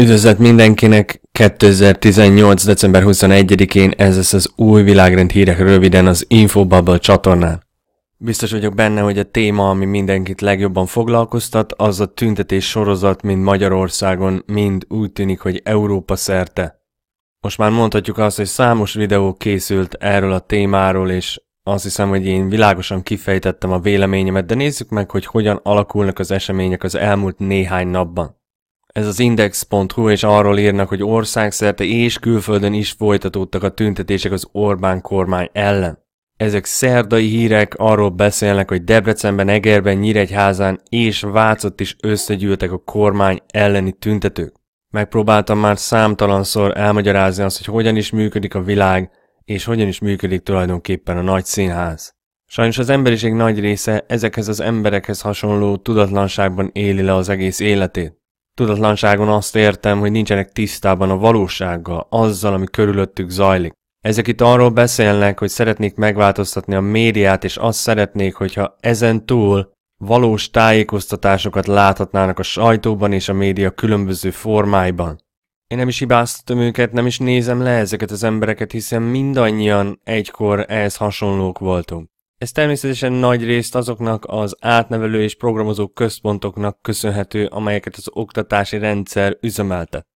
Üdvözlet mindenkinek! 2018. december 21-én ez lesz az új világrend hírek röviden az Infobubble csatornán. Biztos vagyok benne, hogy a téma, ami mindenkit legjobban foglalkoztat, az a tüntetés sorozat mint Magyarországon, mind úgy tűnik, hogy Európa szerte. Most már mondhatjuk azt, hogy számos videó készült erről a témáról, és azt hiszem, hogy én világosan kifejtettem a véleményemet, de nézzük meg, hogy hogyan alakulnak az események az elmúlt néhány napban. Ez az index.hu, és arról írnak, hogy országszerte és külföldön is folytatódtak a tüntetések az Orbán kormány ellen. Ezek szerdai hírek arról beszélnek, hogy Debrecenben, Egerben, Nyíregyházán és Vácott is összegyűltek a kormány elleni tüntetők. Megpróbáltam már számtalanszor elmagyarázni azt, hogy hogyan is működik a világ, és hogyan is működik tulajdonképpen a nagy színház. Sajnos az emberiség nagy része ezekhez az emberekhez hasonló tudatlanságban éli le az egész életét tudatlanságon azt értem, hogy nincsenek tisztában a valósággal, azzal, ami körülöttük zajlik. Ezek itt arról beszélnek, hogy szeretnék megváltoztatni a médiát, és azt szeretnék, hogyha ezen túl valós tájékoztatásokat láthatnának a sajtóban és a média különböző formáiban. Én nem is hibáztatom őket, nem is nézem le ezeket az embereket, hiszen mindannyian egykor ehhez hasonlók voltunk. Ez természetesen nagy részt azoknak az átnevelő és programozó központoknak köszönhető, amelyeket az oktatási rendszer üzemeltet.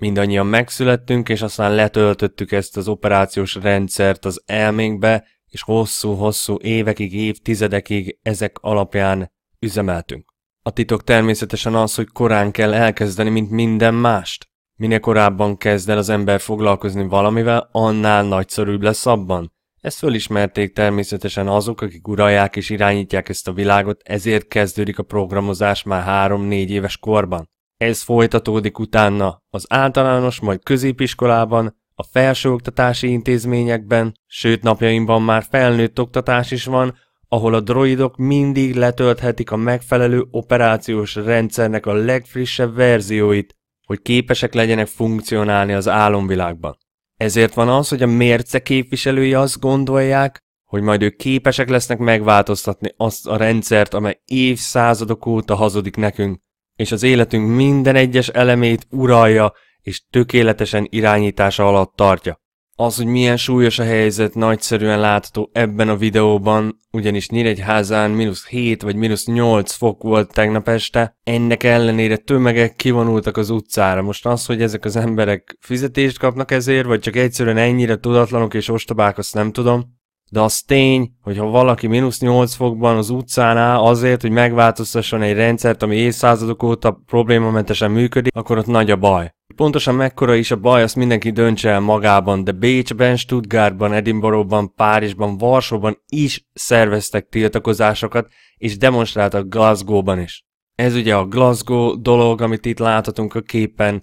Mindannyian megszülettünk, és aztán letöltöttük ezt az operációs rendszert az elménkbe, és hosszú-hosszú évekig, évtizedekig ezek alapján üzemeltünk. A titok természetesen az, hogy korán kell elkezdeni, mint minden mást. Minél korábban kezd el az ember foglalkozni valamivel, annál nagyszerűbb lesz abban. Ezt fölismerték természetesen azok, akik uralják és irányítják ezt a világot, ezért kezdődik a programozás már 3-4 éves korban. Ez folytatódik utána az általános, majd középiskolában, a felsőoktatási intézményekben, sőt napjaimban már felnőtt oktatás is van, ahol a droidok mindig letölthetik a megfelelő operációs rendszernek a legfrissebb verzióit, hogy képesek legyenek funkcionálni az álomvilágban. Ezért van az, hogy a mérce képviselői azt gondolják, hogy majd ők képesek lesznek megváltoztatni azt a rendszert, amely évszázadok óta hazudik nekünk, és az életünk minden egyes elemét uralja és tökéletesen irányítása alatt tartja. Az, hogy milyen súlyos a helyzet, nagyszerűen látható ebben a videóban, ugyanis Nyíregyházán mínusz 7 vagy mínusz 8 fok volt tegnap este, ennek ellenére tömegek kivonultak az utcára. Most az, hogy ezek az emberek fizetést kapnak ezért, vagy csak egyszerűen ennyire tudatlanok és ostobák, azt nem tudom de az tény, hogyha valaki mínusz 8 fokban az utcán áll azért, hogy megváltoztasson egy rendszert, ami évszázadok óta problémamentesen működik, akkor ott nagy a baj. Pontosan mekkora is a baj, azt mindenki döntse el magában, de Bécsben, Stuttgartban, Edinburghban, Párizsban, Varsóban is szerveztek tiltakozásokat, és demonstráltak Glasgowban is. Ez ugye a Glasgow dolog, amit itt láthatunk a képen,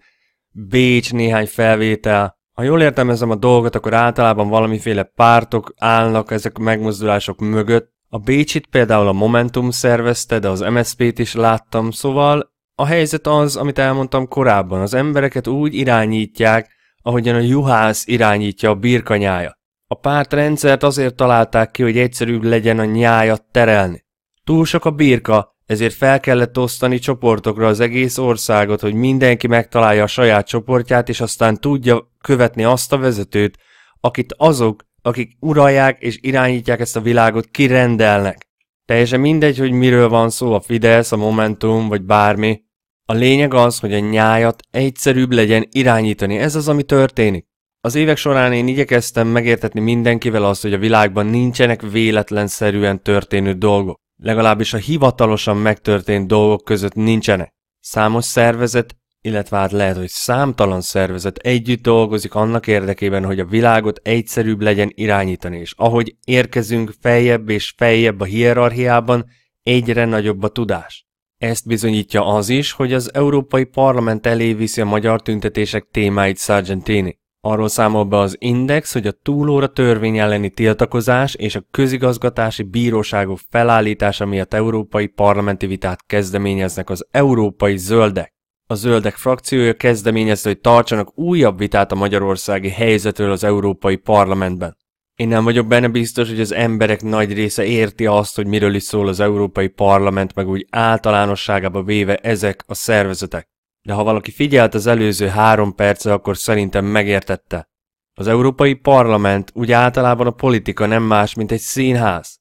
Bécs néhány felvétel, ha jól értelmezem a dolgot, akkor általában valamiféle pártok állnak ezek megmozdulások mögött. A Bécsit például a Momentum szervezte, de az MSZP-t is láttam, szóval a helyzet az, amit elmondtam korábban, az embereket úgy irányítják, ahogyan a juhász irányítja a birkanyája. A pártrendszert azért találták ki, hogy egyszerűbb legyen a nyájat terelni. Túl sok a birka, ezért fel kellett osztani csoportokra az egész országot, hogy mindenki megtalálja a saját csoportját, és aztán tudja követni azt a vezetőt, akit azok, akik uralják és irányítják ezt a világot, kirendelnek. Teljesen mindegy, hogy miről van szó, a Fidesz, a Momentum, vagy bármi. A lényeg az, hogy a nyájat egyszerűbb legyen irányítani, ez az, ami történik. Az évek során én igyekeztem megértetni mindenkivel azt, hogy a világban nincsenek véletlenszerűen történő dolgok legalábbis a hivatalosan megtörtént dolgok között nincsenek. Számos szervezet, illetve hát lehet, hogy számtalan szervezet együtt dolgozik annak érdekében, hogy a világot egyszerűbb legyen irányítani, és ahogy érkezünk feljebb és feljebb a hierarchiában, egyre nagyobb a tudás. Ezt bizonyítja az is, hogy az Európai Parlament elé viszi a magyar tüntetések témáit Sargentini. Arról számol be az Index, hogy a túlóra törvény elleni tiltakozás és a közigazgatási bíróságok felállítása miatt európai parlamenti vitát kezdeményeznek az európai zöldek. A zöldek frakciója kezdeményezte, hogy tartsanak újabb vitát a magyarországi helyzetről az európai parlamentben. Én nem vagyok benne biztos, hogy az emberek nagy része érti azt, hogy miről is szól az Európai Parlament, meg úgy általánosságába véve ezek a szervezetek de ha valaki figyelt az előző három perce, akkor szerintem megértette. Az Európai Parlament úgy általában a politika nem más, mint egy színház.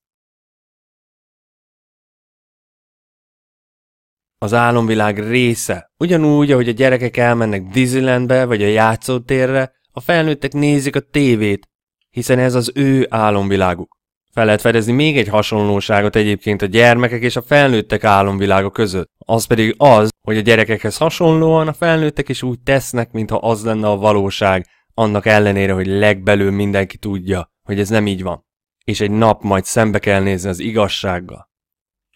Az álomvilág része. Ugyanúgy, ahogy a gyerekek elmennek Disneylandbe vagy a játszótérre, a felnőttek nézik a tévét, hiszen ez az ő álomviláguk. Fel lehet fedezni még egy hasonlóságot egyébként a gyermekek és a felnőttek álomvilága között az pedig az, hogy a gyerekekhez hasonlóan a felnőttek is úgy tesznek, mintha az lenne a valóság, annak ellenére, hogy legbelül mindenki tudja, hogy ez nem így van. És egy nap majd szembe kell nézni az igazsággal.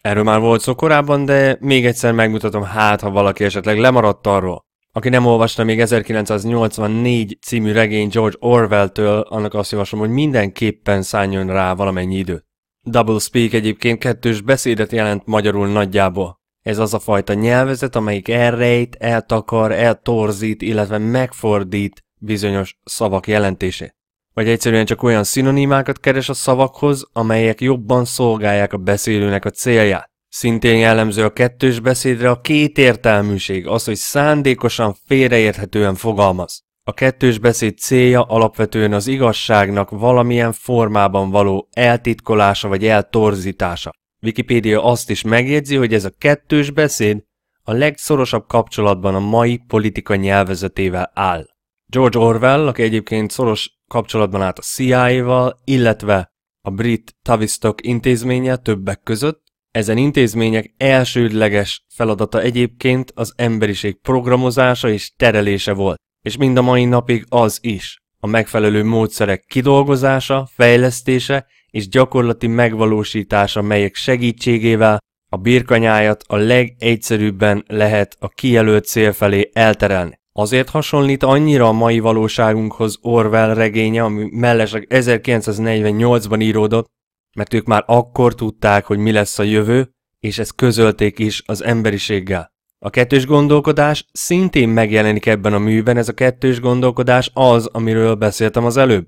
Erről már volt szó korábban, de még egyszer megmutatom hát, ha valaki esetleg lemaradt arról. Aki nem olvasta még 1984 című regény George Orwell-től, annak azt javaslom, hogy mindenképpen szálljon rá valamennyi időt. Double Speak egyébként kettős beszédet jelent magyarul nagyjából. Ez az a fajta nyelvezet, amelyik elrejt, eltakar, eltorzít, illetve megfordít bizonyos szavak jelentését. Vagy egyszerűen csak olyan szinonimákat keres a szavakhoz, amelyek jobban szolgálják a beszélőnek a célját. Szintén jellemző a kettős beszédre a kétértelműség, az, hogy szándékosan félreérthetően fogalmaz. A kettős beszéd célja alapvetően az igazságnak valamilyen formában való eltitkolása vagy eltorzítása. Wikipédia azt is megjegyzi, hogy ez a kettős beszéd a legszorosabb kapcsolatban a mai politika nyelvezetével áll. George Orwell, aki egyébként szoros kapcsolatban állt a CIA-val, illetve a brit Tavistock intézménye többek között, ezen intézmények elsődleges feladata egyébként az emberiség programozása és terelése volt, és mind a mai napig az is a megfelelő módszerek kidolgozása, fejlesztése és gyakorlati megvalósítása, melyek segítségével a birkanyájat a legegyszerűbben lehet a kijelölt cél felé elterelni. Azért hasonlít annyira a mai valóságunkhoz Orwell regénye, ami mellesleg 1948-ban íródott, mert ők már akkor tudták, hogy mi lesz a jövő, és ezt közölték is az emberiséggel. A kettős gondolkodás szintén megjelenik ebben a műben, ez a kettős gondolkodás az, amiről beszéltem az előbb.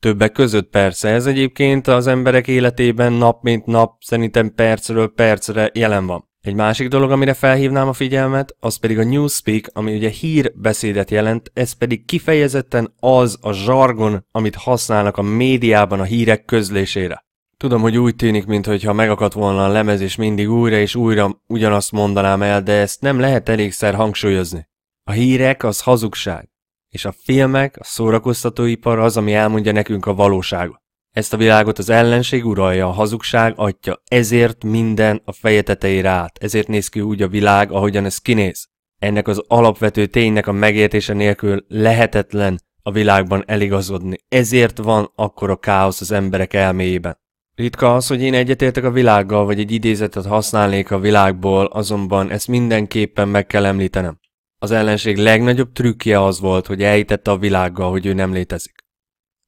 Többek között persze, ez egyébként az emberek életében nap mint nap szerintem percről percre jelen van. Egy másik dolog, amire felhívnám a figyelmet, az pedig a newspeak, ami ugye hírbeszédet jelent, ez pedig kifejezetten az a zsargon, amit használnak a médiában a hírek közlésére. Tudom, hogy úgy tűnik, mintha megakadt volna a lemez, és mindig újra és újra ugyanazt mondanám el, de ezt nem lehet elégszer hangsúlyozni. A hírek az hazugság, és a filmek, a szórakoztatóipar az, ami elmondja nekünk a valóságot. Ezt a világot az ellenség uralja, a hazugság adja. ezért minden a feje tetejére állt, ezért néz ki úgy a világ, ahogyan ez kinéz. Ennek az alapvető ténynek a megértése nélkül lehetetlen a világban eligazodni. Ezért van akkor a káosz az emberek elméjében. Ritka az, hogy én egyetértek a világgal, vagy egy idézetet használnék a világból, azonban ezt mindenképpen meg kell említenem. Az ellenség legnagyobb trükkje az volt, hogy elhitette a világgal, hogy ő nem létezik.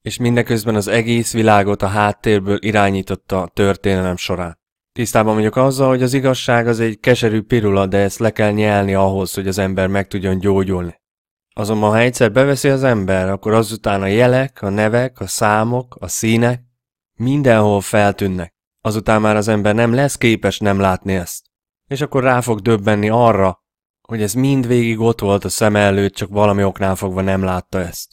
És mindeközben az egész világot a háttérből irányította a történelem során. Tisztában vagyok azzal, hogy az igazság az egy keserű pirula, de ezt le kell nyelni ahhoz, hogy az ember meg tudjon gyógyulni. Azonban ha egyszer beveszi az ember, akkor azután a jelek, a nevek, a számok, a színek, Mindenhol feltűnnek. Azután már az ember nem lesz képes nem látni ezt. És akkor rá fog döbbenni arra, hogy ez mindvégig ott volt a szem előtt, csak valami oknál fogva nem látta ezt.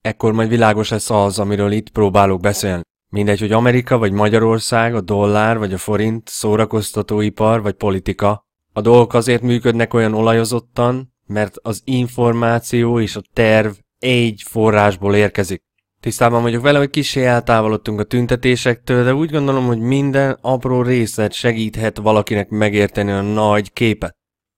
Ekkor majd világos lesz az, amiről itt próbálok beszélni. Mindegy, hogy Amerika vagy Magyarország, a dollár vagy a forint, szórakoztatóipar vagy politika. A dolgok azért működnek olyan olajozottan, mert az információ és a terv egy forrásból érkezik. Tisztában vagyok vele, hogy kicsi eltávolodtunk a tüntetésektől, de úgy gondolom, hogy minden apró részlet segíthet valakinek megérteni a nagy képet.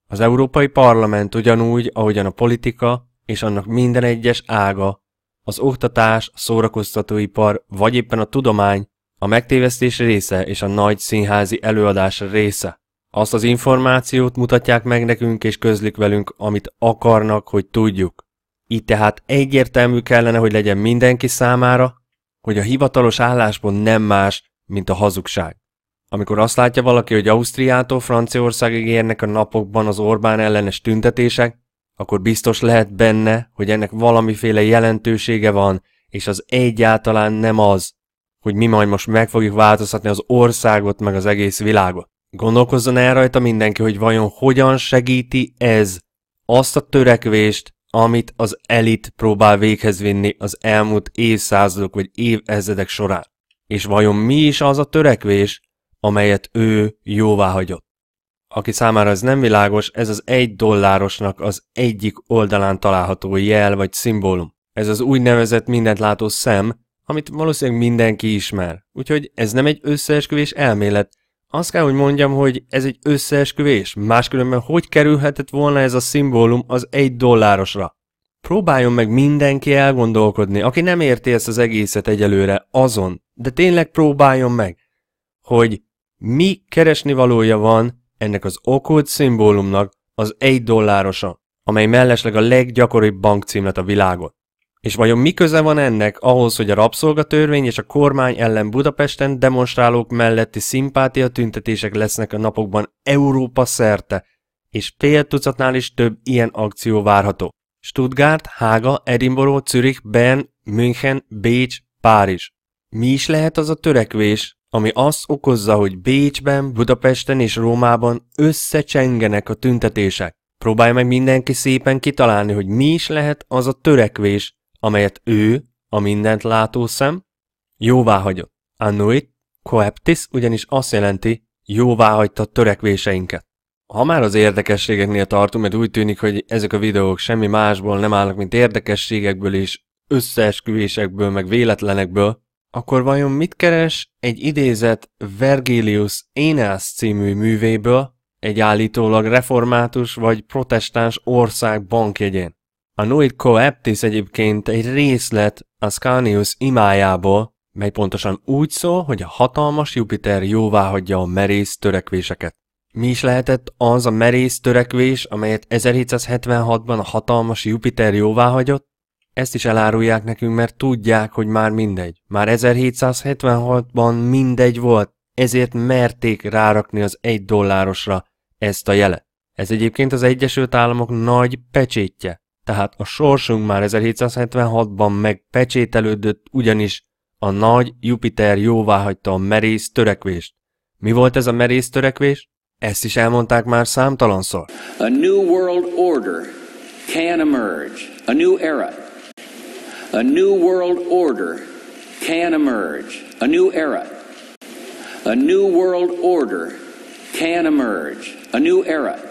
Az Európai Parlament ugyanúgy, ahogyan a politika és annak minden egyes ága, az oktatás, a szórakoztatóipar vagy éppen a tudomány a megtévesztés része és a nagy színházi előadás része. Azt az információt mutatják meg nekünk és közlik velünk, amit akarnak, hogy tudjuk. Így tehát egyértelmű kellene, hogy legyen mindenki számára, hogy a hivatalos álláspont nem más, mint a hazugság. Amikor azt látja valaki, hogy Ausztriától Franciaországig érnek a napokban az Orbán ellenes tüntetések, akkor biztos lehet benne, hogy ennek valamiféle jelentősége van, és az egyáltalán nem az, hogy mi majd most meg fogjuk változtatni az országot meg az egész világot. Gondolkozzon el rajta mindenki, hogy vajon hogyan segíti ez azt a törekvést, amit az elit próbál véghez vinni az elmúlt évszázadok vagy évezredek során. És vajon mi is az a törekvés, amelyet ő jóvá hagyott? Aki számára ez nem világos, ez az egy dollárosnak az egyik oldalán található jel vagy szimbólum. Ez az úgynevezett mindent látó szem, amit valószínűleg mindenki ismer. Úgyhogy ez nem egy összeesküvés elmélet, azt kell, hogy mondjam, hogy ez egy összeesküvés. Máskülönben hogy kerülhetett volna ez a szimbólum az egy dollárosra? Próbáljon meg mindenki elgondolkodni, aki nem érti ezt az egészet egyelőre, azon, de tényleg próbáljon meg, hogy mi keresni valója van ennek az okult szimbólumnak az egy dollárosa, amely mellesleg a leggyakoribb bankcímlet a világon. És vajon mi köze van ennek ahhoz, hogy a rabszolgatörvény és a kormány ellen Budapesten demonstrálók melletti szimpátia tüntetések lesznek a napokban Európa szerte, és fél tucatnál is több ilyen akció várható. Stuttgart, Hága, Edinburgh, Zürich, Bern, München, Bécs, Párizs. Mi is lehet az a törekvés, ami azt okozza, hogy Bécsben, Budapesten és Rómában összecsengenek a tüntetések? Próbálj meg mindenki szépen kitalálni, hogy mi is lehet az a törekvés, amelyet ő, a mindent látó szem, jóvá hagyott. Annuit coeptis ugyanis azt jelenti, jóvá hagyta törekvéseinket. Ha már az érdekességeknél tartunk, mert úgy tűnik, hogy ezek a videók semmi másból nem állnak, mint érdekességekből és összeesküvésekből, meg véletlenekből, akkor vajon mit keres egy idézet Vergilius Enes című művéből egy állítólag református vagy protestáns ország bankjegyén? A noid Coeptis egyébként egy részlet a Scanius imájából, mely pontosan úgy szól, hogy a hatalmas Jupiter jóváhagyja a merész törekvéseket. Mi is lehetett az a merész törekvés, amelyet 1776-ban a hatalmas Jupiter jóváhagyott? Ezt is elárulják nekünk, mert tudják, hogy már mindegy. Már 1776-ban mindegy volt, ezért merték rárakni az egy dollárosra ezt a jelet. Ez egyébként az Egyesült Államok nagy pecsétje. Tehát a sorsunk már 1776-ban megpecsételődött, ugyanis a nagy Jupiter jóváhagyta a merész törekvést. Mi volt ez a merész törekvés? Ezt is elmondták már számtalanszor. A new world order can emerge. A new era. A new world order can emerge. A new era. A new world order can emerge. A new era. A new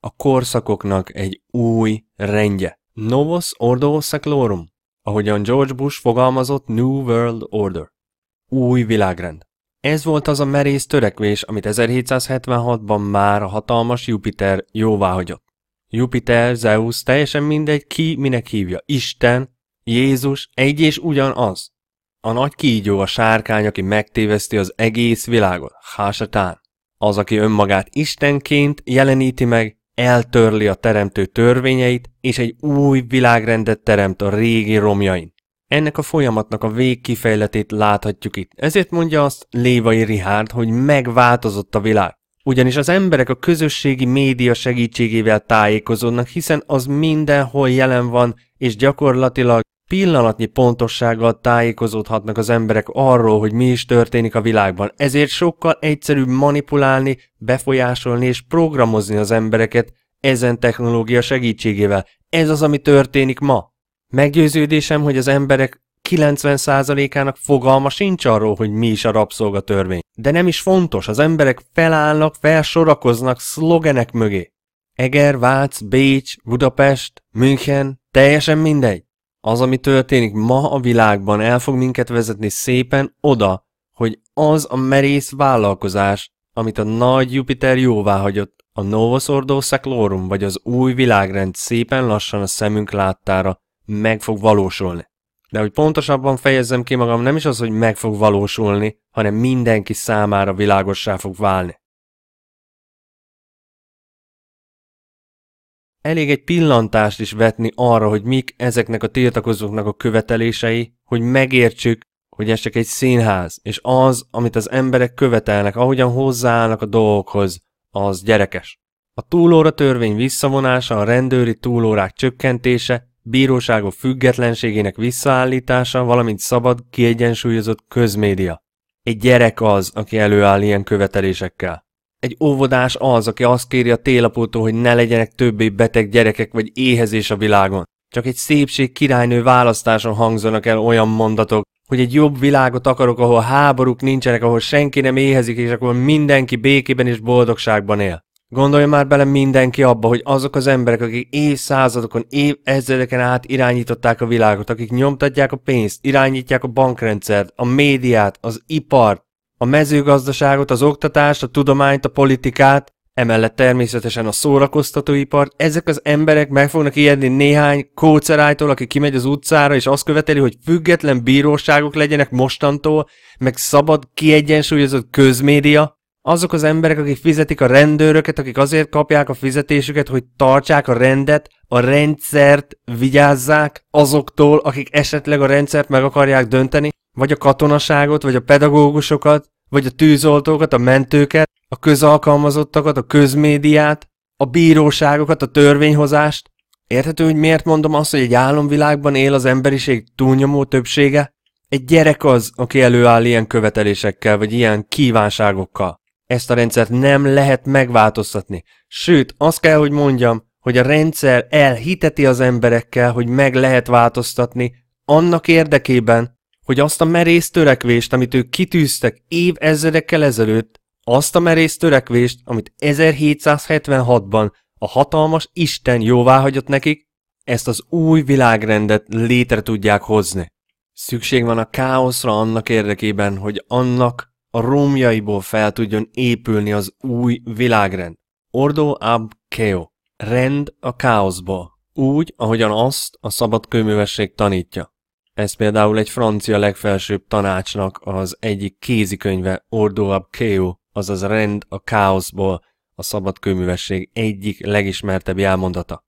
a korszakoknak egy új rendje. Novos Ordo Seclorum, ahogyan George Bush fogalmazott New World Order. Új világrend. Ez volt az a merész törekvés, amit 1776-ban már a hatalmas Jupiter jóváhagyott. Jupiter, Zeus, teljesen mindegy, ki minek hívja. Isten, Jézus, egy és ugyanaz. A nagy kígyó a sárkány, aki megtéveszti az egész világot, Hásatán. Az, aki önmagát Istenként jeleníti meg, eltörli a teremtő törvényeit, és egy új világrendet teremt a régi romjain. Ennek a folyamatnak a végkifejletét láthatjuk itt. Ezért mondja azt Lévai Rihárd, hogy megváltozott a világ. Ugyanis az emberek a közösségi média segítségével tájékozódnak, hiszen az mindenhol jelen van, és gyakorlatilag Pillanatnyi pontossággal tájékozódhatnak az emberek arról, hogy mi is történik a világban, ezért sokkal egyszerűbb manipulálni, befolyásolni és programozni az embereket ezen technológia segítségével. Ez az, ami történik ma. Meggyőződésem, hogy az emberek 90%-ának fogalma sincs arról, hogy mi is a rabszolgatörvény. De nem is fontos, az emberek felállnak, felsorakoznak szlogenek mögé. Eger, Vác, Bécs, Budapest, München, teljesen mindegy. Az, ami történik ma a világban, el fog minket vezetni szépen oda, hogy az a merész vállalkozás, amit a nagy Jupiter jóvá hagyott, a Novus Ordo Seclorum, vagy az új világrend szépen lassan a szemünk láttára meg fog valósulni. De hogy pontosabban fejezzem ki magam, nem is az, hogy meg fog valósulni, hanem mindenki számára világossá fog válni. Elég egy pillantást is vetni arra, hogy mik ezeknek a tiltakozóknak a követelései, hogy megértsük, hogy ez csak egy színház, és az, amit az emberek követelnek, ahogyan hozzáállnak a dolgokhoz, az gyerekes. A túlóra törvény visszavonása, a rendőri túlórák csökkentése, bíróságok függetlenségének visszaállítása, valamint szabad, kiegyensúlyozott közmédia. Egy gyerek az, aki előáll ilyen követelésekkel. Egy óvodás az, aki azt kéri a télapótól, hogy ne legyenek többé beteg gyerekek vagy éhezés a világon. Csak egy szépség királynő választáson hangzanak el olyan mondatok, hogy egy jobb világot akarok, ahol háborúk nincsenek, ahol senki nem éhezik, és akkor mindenki békében és boldogságban él. Gondolj már bele mindenki abba, hogy azok az emberek, akik évszázadokon, ezredeken át irányították a világot, akik nyomtatják a pénzt, irányítják a bankrendszert, a médiát, az ipart, a mezőgazdaságot, az oktatást, a tudományt, a politikát, emellett természetesen a szórakoztatóipart, ezek az emberek meg fognak ijedni néhány kócerájtól, aki kimegy az utcára, és azt követeli, hogy független bíróságok legyenek mostantól, meg szabad, kiegyensúlyozott közmédia, azok az emberek, akik fizetik a rendőröket, akik azért kapják a fizetésüket, hogy tartsák a rendet, a rendszert vigyázzák azoktól, akik esetleg a rendszert meg akarják dönteni, vagy a katonaságot, vagy a pedagógusokat, vagy a tűzoltókat, a mentőket, a közalkalmazottakat, a közmédiát, a bíróságokat, a törvényhozást. Érthető, hogy miért mondom azt, hogy egy álomvilágban él az emberiség túlnyomó többsége? Egy gyerek az, aki előáll ilyen követelésekkel, vagy ilyen kívánságokkal. Ezt a rendszert nem lehet megváltoztatni. Sőt, azt kell, hogy mondjam, hogy a rendszer elhiteti az emberekkel, hogy meg lehet változtatni, annak érdekében, hogy azt a merész törekvést, amit ők kitűztek ezredekkel ezelőtt, azt a merész törekvést, amit 1776-ban a hatalmas Isten jóváhagyott nekik, ezt az új világrendet létre tudják hozni. Szükség van a káoszra annak érdekében, hogy annak a romjaiból fel tudjon épülni az új világrend. Ordo ab keo. Rend a káoszba. Úgy, ahogyan azt a szabad tanítja. Ez például egy francia legfelsőbb tanácsnak az egyik kézikönyve ab Keo, azaz Rend a káoszból, a szabadkőművesség egyik legismertebb jelmondata.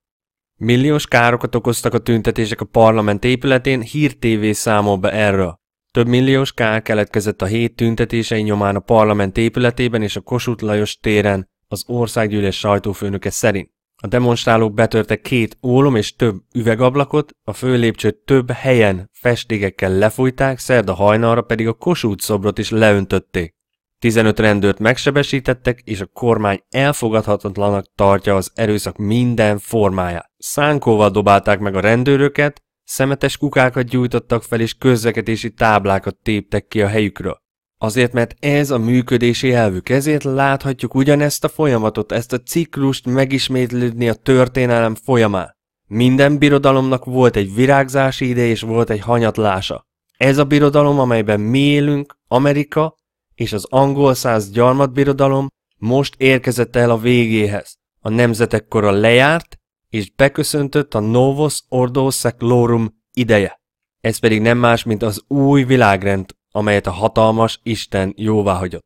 Milliós károkat okoztak a tüntetések a parlament épületén, hírtévé számol be erről. Több milliós kár keletkezett a hét tüntetései nyomán a parlament épületében és a Kossuth Lajos téren, az országgyűlés sajtófőnöke szerint. A demonstrálók betörtek két ólom és több üvegablakot, a főlépcsőt több helyen festégekkel lefújták, szerda hajnalra pedig a Kossuth szobrot is leöntötték. 15 rendőrt megsebesítettek, és a kormány elfogadhatatlanak tartja az erőszak minden formáját. Szánkóval dobálták meg a rendőröket, szemetes kukákat gyújtottak fel, és közlekedési táblákat téptek ki a helyükről. Azért, mert ez a működési elvük, ezért láthatjuk ugyanezt a folyamatot, ezt a ciklust megismétlődni a történelem folyamán. Minden birodalomnak volt egy virágzási ideje és volt egy hanyatlása. Ez a birodalom, amelyben mi élünk, Amerika és az angol száz gyarmatbirodalom most érkezett el a végéhez. A nemzetek kora lejárt, és beköszöntött a Novos Ordo Seclorum ideje. Ez pedig nem más, mint az új világrend amelyet a hatalmas Isten jóvá hagyott.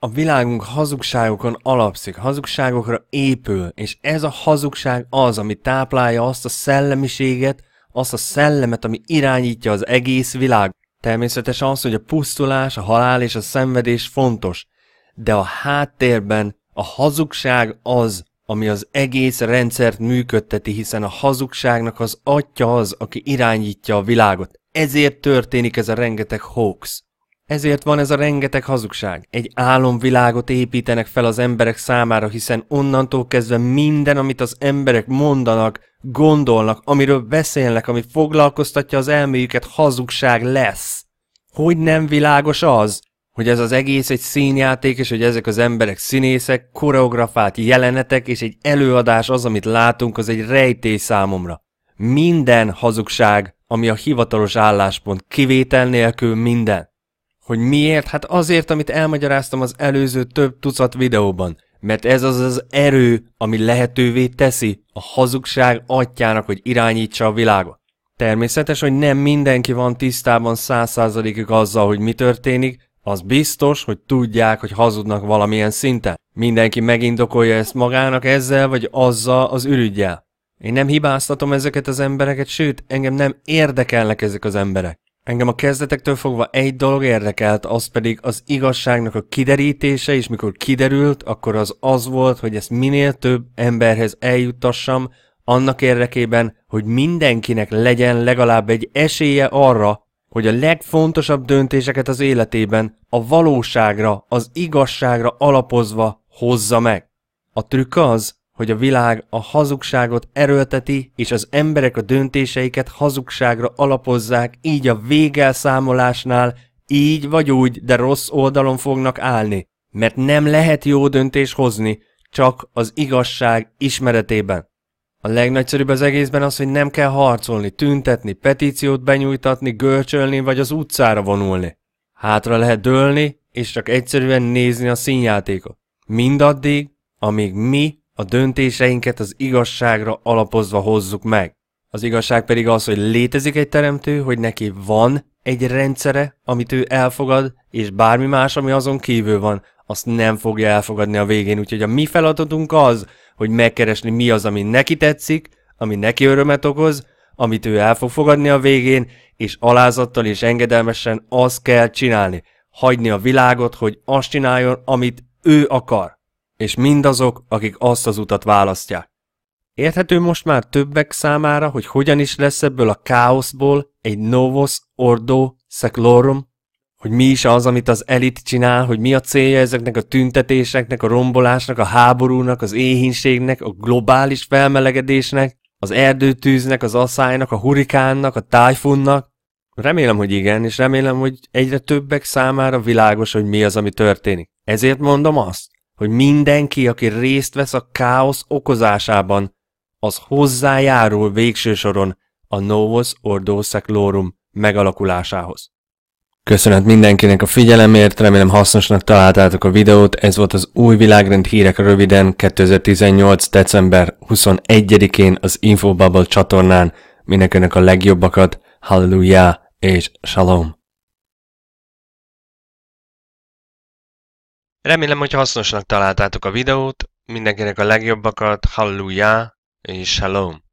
A világunk hazugságokon alapszik, hazugságokra épül, és ez a hazugság az, ami táplálja azt a szellemiséget, azt a szellemet, ami irányítja az egész világ. Természetes az, hogy a pusztulás, a halál és a szenvedés fontos, de a háttérben a hazugság az, ami az egész rendszert működteti, hiszen a hazugságnak az atya az, aki irányítja a világot. Ezért történik ez a rengeteg hoax. Ezért van ez a rengeteg hazugság. Egy álomvilágot építenek fel az emberek számára, hiszen onnantól kezdve minden, amit az emberek mondanak, gondolnak, amiről beszélnek, ami foglalkoztatja az elméjüket, hazugság lesz. Hogy nem világos az, hogy ez az egész egy színjáték, és hogy ezek az emberek színészek, koreografált jelenetek, és egy előadás az, amit látunk, az egy rejtély számomra. Minden hazugság, ami a hivatalos álláspont, kivétel nélkül minden. Hogy miért? Hát azért, amit elmagyaráztam az előző több tucat videóban. Mert ez az az erő, ami lehetővé teszi a hazugság atyának, hogy irányítsa a világot. Természetes, hogy nem mindenki van tisztában száz százalékig azzal, hogy mi történik, az biztos, hogy tudják, hogy hazudnak valamilyen szinten. Mindenki megindokolja ezt magának ezzel vagy azzal az ürügyjel. Én nem hibáztatom ezeket az embereket, sőt, engem nem érdekelnek ezek az emberek. Engem a kezdetektől fogva egy dolog érdekelt, az pedig az igazságnak a kiderítése, és mikor kiderült, akkor az az volt, hogy ezt minél több emberhez eljuttassam, annak érdekében, hogy mindenkinek legyen legalább egy esélye arra, hogy a legfontosabb döntéseket az életében a valóságra, az igazságra alapozva hozza meg. A trükk az, hogy a világ a hazugságot erőlteti, és az emberek a döntéseiket hazugságra alapozzák, így a végelszámolásnál így vagy úgy, de rossz oldalon fognak állni, mert nem lehet jó döntés hozni, csak az igazság ismeretében. A legnagyszerűbb az egészben az, hogy nem kell harcolni, tüntetni, petíciót benyújtatni, görcsölni vagy az utcára vonulni. Hátra lehet dőlni, és csak egyszerűen nézni a színjátékot. Mindaddig, amíg mi a döntéseinket az igazságra alapozva hozzuk meg. Az igazság pedig az, hogy létezik egy teremtő, hogy neki van egy rendszere, amit ő elfogad, és bármi más, ami azon kívül van, azt nem fogja elfogadni a végén. Úgyhogy a mi feladatunk az, hogy megkeresni mi az, ami neki tetszik, ami neki örömet okoz, amit ő el fog fogadni a végén, és alázattal és engedelmesen azt kell csinálni. Hagyni a világot, hogy azt csináljon, amit ő akar és mindazok, akik azt az utat választják. Érthető most már többek számára, hogy hogyan is lesz ebből a káoszból egy novos ordo seclorum, hogy mi is az, amit az elit csinál, hogy mi a célja ezeknek a tüntetéseknek, a rombolásnak, a háborúnak, az éhínségnek, a globális felmelegedésnek, az erdőtűznek, az asszálynak, a hurikánnak, a tájfunnak. Remélem, hogy igen, és remélem, hogy egyre többek számára világos, hogy mi az, ami történik. Ezért mondom azt, hogy mindenki, aki részt vesz a káosz okozásában, az hozzájárul végső soron a Novus Ordo Seclorum megalakulásához. Köszönet mindenkinek a figyelemért, remélem hasznosnak találtátok a videót, ez volt az új világrend hírek röviden 2018. december 21-én az Infobubble csatornán. Mindenkinek a legjobbakat, halleluja és shalom! Remélem, hogy hasznosnak találtátok a videót, mindenkinek a legjobbakat, hallujá és shalom!